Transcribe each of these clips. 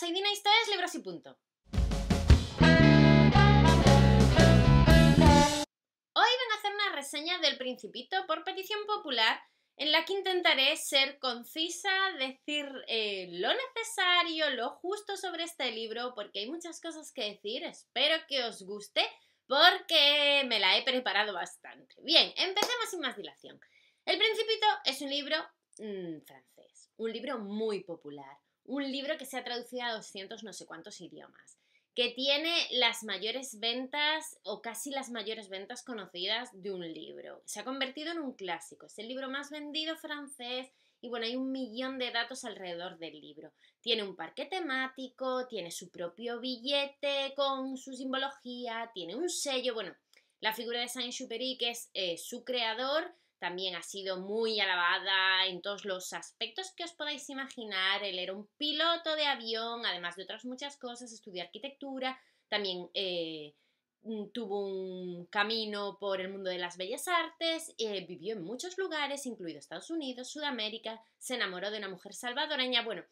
soy Dina y esto es Libros y Punto. Hoy van a hacer una reseña del Principito por petición popular en la que intentaré ser concisa, decir eh, lo necesario, lo justo sobre este libro, porque hay muchas cosas que decir, espero que os guste, porque me la he preparado bastante. Bien, empecemos sin más dilación. El Principito es un libro mm, francés, un libro muy popular, un libro que se ha traducido a 200 no sé cuántos idiomas, que tiene las mayores ventas o casi las mayores ventas conocidas de un libro. Se ha convertido en un clásico, es el libro más vendido francés y bueno, hay un millón de datos alrededor del libro. Tiene un parque temático, tiene su propio billete con su simbología, tiene un sello, bueno, la figura de Saint-Exupéry que es eh, su creador también ha sido muy alabada en todos los aspectos que os podáis imaginar. Él era un piloto de avión, además de otras muchas cosas, estudió arquitectura, también eh, mm, tuvo un camino por el mundo de las bellas artes, eh, vivió en muchos lugares, incluido Estados Unidos, Sudamérica, se enamoró de una mujer salvadoreña. Bueno,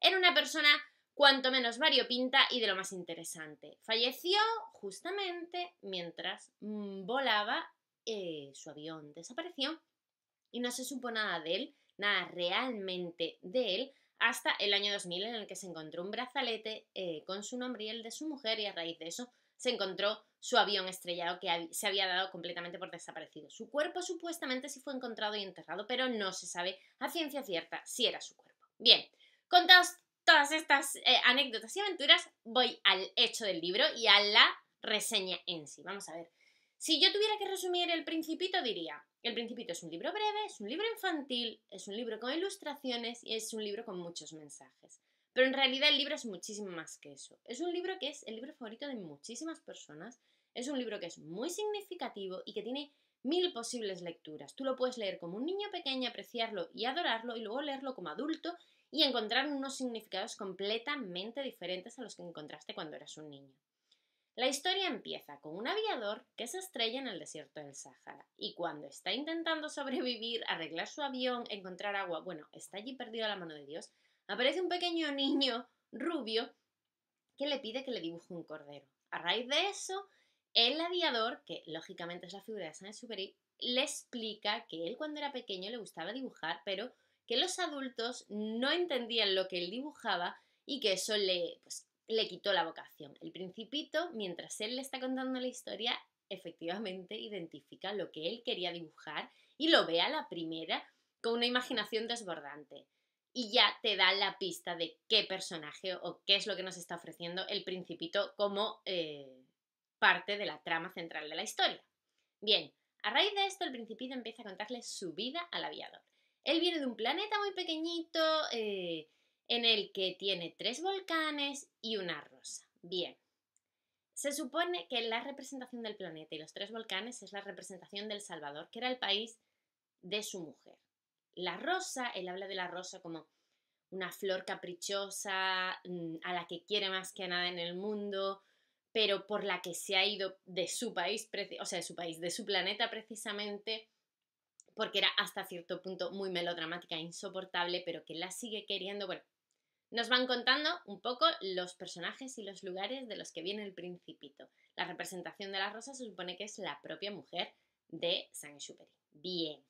era una persona cuanto menos variopinta y de lo más interesante. Falleció justamente mientras mm, volaba eh, su avión desapareció y no se supo nada de él, nada realmente de él, hasta el año 2000 en el que se encontró un brazalete eh, con su nombre y el de su mujer y a raíz de eso se encontró su avión estrellado que se había dado completamente por desaparecido. Su cuerpo supuestamente sí fue encontrado y enterrado, pero no se sabe a ciencia cierta si era su cuerpo. Bien, contados todas estas eh, anécdotas y aventuras, voy al hecho del libro y a la reseña en sí. Vamos a ver. Si yo tuviera que resumir El Principito, diría, El Principito es un libro breve, es un libro infantil, es un libro con ilustraciones y es un libro con muchos mensajes. Pero en realidad el libro es muchísimo más que eso. Es un libro que es el libro favorito de muchísimas personas, es un libro que es muy significativo y que tiene mil posibles lecturas. Tú lo puedes leer como un niño pequeño, apreciarlo y adorarlo y luego leerlo como adulto y encontrar unos significados completamente diferentes a los que encontraste cuando eras un niño. La historia empieza con un aviador que se estrella en el desierto del Sahara y cuando está intentando sobrevivir, arreglar su avión, encontrar agua, bueno, está allí perdido a la mano de Dios, aparece un pequeño niño rubio que le pide que le dibuje un cordero. A raíz de eso, el aviador, que lógicamente es la figura de Saint-Exupéry, le explica que él cuando era pequeño le gustaba dibujar, pero que los adultos no entendían lo que él dibujaba y que eso le, pues, le quitó la vocación. El principito, mientras él le está contando la historia, efectivamente identifica lo que él quería dibujar y lo ve a la primera con una imaginación desbordante. Y ya te da la pista de qué personaje o qué es lo que nos está ofreciendo el principito como eh, parte de la trama central de la historia. Bien, a raíz de esto el principito empieza a contarle su vida al aviador. Él viene de un planeta muy pequeñito, eh, en el que tiene tres volcanes y una rosa. Bien. Se supone que la representación del planeta y los tres volcanes es la representación del Salvador, que era el país de su mujer. La rosa, él habla de la rosa como una flor caprichosa, mm, a la que quiere más que nada en el mundo, pero por la que se ha ido de su país, o sea, de su país, de su planeta precisamente, porque era hasta cierto punto muy melodramática, insoportable, pero que la sigue queriendo. Bueno, nos van contando un poco los personajes y los lugares de los que viene el principito. La representación de la rosa se supone que es la propia mujer de Saint-Exupéry. Bien.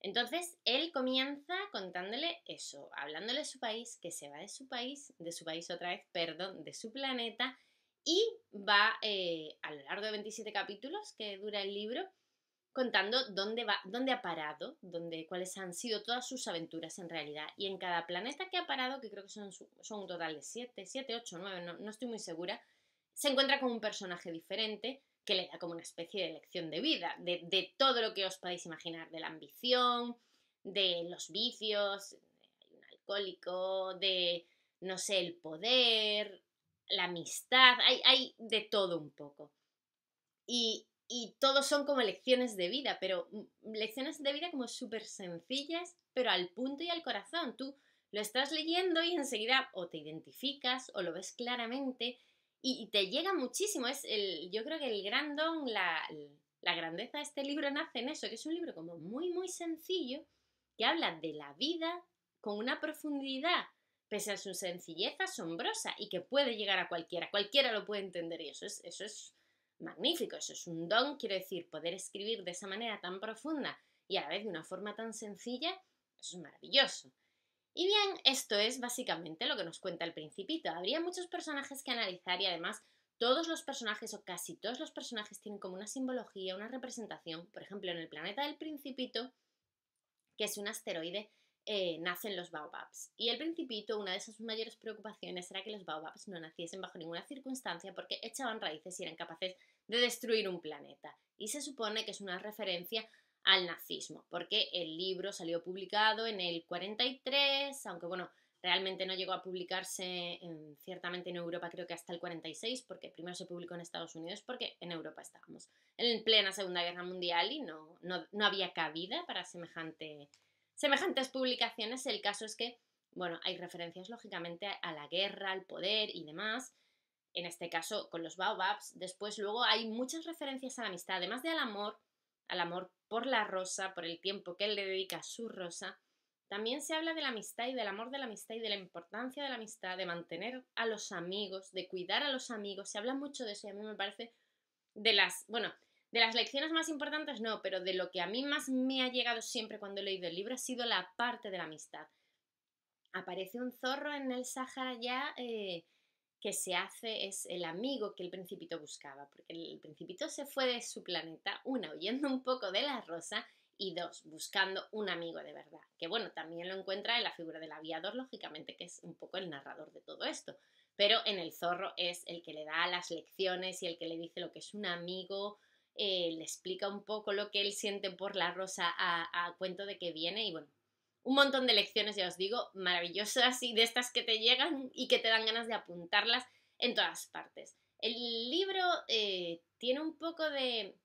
Entonces, él comienza contándole eso, hablándole de su país, que se va de su país, de su país otra vez, perdón, de su planeta, y va eh, a lo largo de 27 capítulos que dura el libro, contando dónde va, ha parado, dónde, cuáles han sido todas sus aventuras en realidad. Y en cada planeta que ha parado, que creo que son, son un total de siete, siete, ocho, nueve, no, estoy muy segura, se encuentra con un personaje diferente que le da como una especie de lección de vida, de, todo lo que os podáis imaginar, de la ambición, de los vicios, hay un alcohólico, de, no sé, el poder, la amistad, hay, hay de todo un poco. Y, y todos son como lecciones de vida, pero mm, lecciones de vida como súper sencillas, pero al punto y al corazón. Tú lo estás leyendo y enseguida o te identificas o lo ves claramente y, te llega muchísimo. Es el, yo creo que el gran don, la, grandeza de este libro nace en eso, que es un libro como muy, muy sencillo, que habla de la vida con una profundidad, pese a su sencillez asombrosa, y que puede llegar a cualquiera, cualquiera lo puede entender, y eso eso es magnífico, eso es un don, quiero decir, poder escribir de esa manera tan profunda y a la vez de una forma tan sencilla, es maravilloso. Y bien, esto es básicamente lo que nos cuenta el principito. Habría muchos personajes que analizar y además todos los personajes o casi todos los personajes tienen como una simbología, una representación. Por ejemplo, en el planeta del principito, que es un asteroide, eh, nacen los baobabs. Y el principito, una de sus mayores preocupaciones era que los baobabs no naciesen bajo ninguna circunstancia porque echaban raíces y eran capaces de destruir un planeta. Y se supone que es una referencia al nazismo, porque el libro salió publicado en el 43, aunque bueno, realmente no llegó a publicarse ciertamente en Europa, creo que hasta el 46, porque primero se publicó en Estados Unidos, porque en Europa estábamos en plena Segunda Guerra Mundial y no, no había cabida para semejante semejantes publicaciones. El caso es que, bueno, hay referencias lógicamente a la guerra, al poder y demás. En este caso, con los baobabs. Después, luego hay muchas referencias a la amistad, además del amor, al amor por la rosa, por el tiempo que él le dedica a su rosa. También se habla de la amistad y del amor de la amistad y de la importancia de la amistad, de mantener a los amigos, de cuidar a los amigos. Se habla mucho de eso y a mí me parece de las, bueno, de las lecciones más importantes no, pero de lo que a mí más me ha llegado siempre cuando he leído el libro ha sido la parte de la amistad. Aparece un zorro en el Sahara ya eh, que se hace, es el amigo que el principito buscaba, porque el principito se fue de su planeta, una, huyendo un poco de la rosa, y dos, buscando un amigo de verdad, que bueno, también lo encuentra en la figura del aviador, lógicamente, que es un poco el narrador de todo esto, pero en el zorro es el que le da las lecciones y el que le dice lo que es un amigo, eh, le explica un poco lo que él siente por la rosa a, cuento de que viene y bueno, un montón de lecciones, ya os digo, maravillosas y de estas que te llegan y que te dan ganas de apuntarlas en todas partes. El libro eh, tiene un poco de,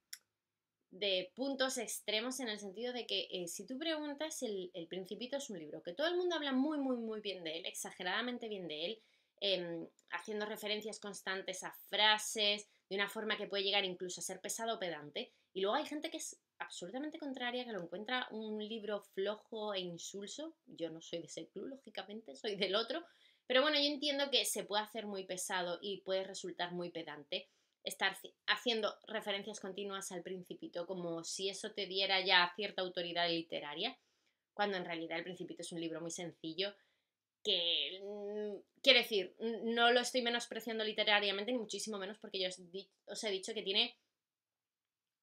de puntos extremos en el sentido de que eh, si tú preguntas, el Principito es un libro que todo el mundo habla muy, muy, muy bien de él, exageradamente bien de él, Em, haciendo referencias constantes a frases, de una forma que puede llegar incluso a ser pesado o pedante. Y luego hay gente que es absolutamente contraria, que lo encuentra un libro flojo e insulso. Yo no soy de ese club, lógicamente, soy del otro. Pero bueno, yo entiendo que se puede hacer muy pesado y puede resultar muy pedante estar haciendo referencias continuas al principito, como si eso te diera ya cierta autoridad literaria, cuando en realidad el principito es un libro muy sencillo que mm, quiero decir, no lo estoy menospreciando literariamente, ni muchísimo menos, porque yo os, he dicho que tiene,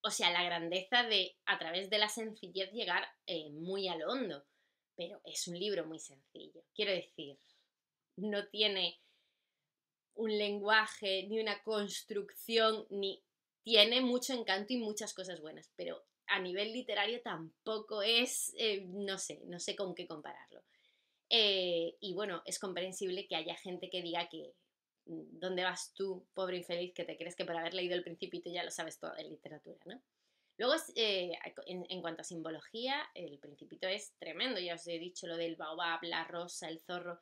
o sea, la grandeza de, a través de la sencillez, llegar eh, muy a hondo. Pero es un libro muy sencillo. Quiero decir, no tiene un lenguaje, ni una construcción, ni. Tiene mucho encanto y muchas cosas buenas, pero a nivel literario tampoco es, eh, no sé, no sé con qué compararlo. Eh, y bueno, es comprensible que haya gente que diga que mm, ¿dónde vas tú, pobre infeliz, que te crees que por haber leído el principito ya lo sabes todo de literatura, ¿no? Luego, eh, en, en, cuanto a simbología, el principito es tremendo, ya os he dicho lo del baobab, la rosa, el zorro,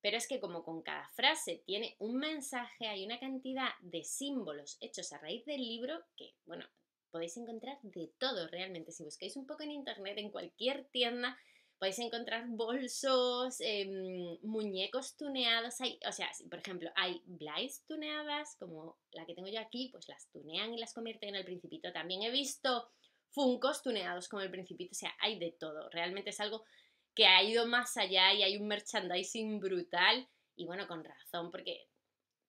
pero es que como con cada frase tiene un mensaje, hay una cantidad de símbolos hechos a raíz del libro que, bueno, podéis encontrar de todo realmente. Si buscáis un poco en internet, en cualquier tienda, Podéis encontrar bolsos, em, muñecos tuneados. Hay, o sea, por ejemplo, hay blinds tuneadas, como la que tengo yo aquí, pues las tunean y las convierten en el principito. También he visto funcos tuneados como el principito. O sea, hay de todo. Realmente es algo que ha ido más allá y hay un merchandising brutal. Y bueno, con razón, porque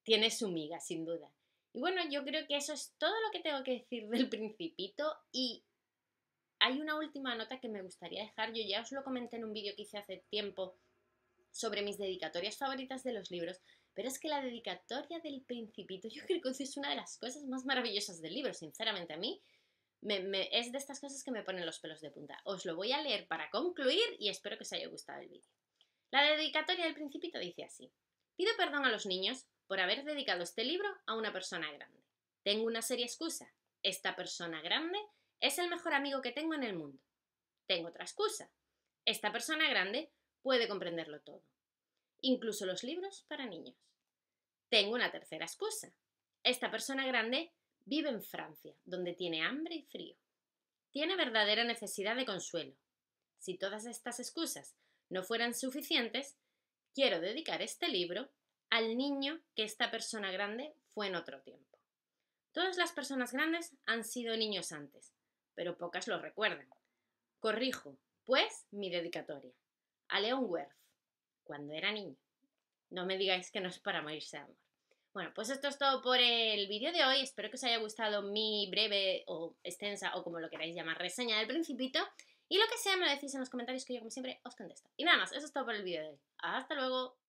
tiene su miga, sin duda. Y bueno, yo creo que eso es todo lo que tengo que decir del principito y hay una última nota que me gustaría dejar, yo ya os lo comenté en un vídeo que hice hace tiempo sobre mis dedicatorias favoritas de los libros, pero es que la dedicatoria del principito yo creo que es una de las cosas más maravillosas del libro, sinceramente a mí me, es de estas cosas que me ponen los pelos de punta. Os lo voy a leer para concluir y espero que os haya gustado el vídeo. La dedicatoria del principito dice así. Pido perdón a los niños por haber dedicado este libro a una persona grande. Tengo una seria excusa. Esta persona grande es el mejor amigo que tengo en el mundo. Tengo otra excusa. Esta persona grande puede comprenderlo todo, incluso los libros para niños. Tengo una tercera excusa. Esta persona grande vive en Francia, donde tiene hambre y frío. Tiene verdadera necesidad de consuelo. Si todas estas excusas no fueran suficientes, quiero dedicar este libro al niño que esta persona grande fue en otro tiempo. Todas las personas grandes han sido niños antes, pero pocas lo recuerdan. Corrijo, pues, mi dedicatoria. A Leon Worth, cuando era niño. No me digáis que no es para morirse de amor. Bueno, pues esto es todo por el vídeo de hoy. Espero que os haya gustado mi breve o extensa o como lo queráis llamar reseña del principito. Y lo que sea me lo decís en los comentarios que yo como siempre os contesto. Y nada más, eso es todo por el vídeo de hoy. Hasta luego.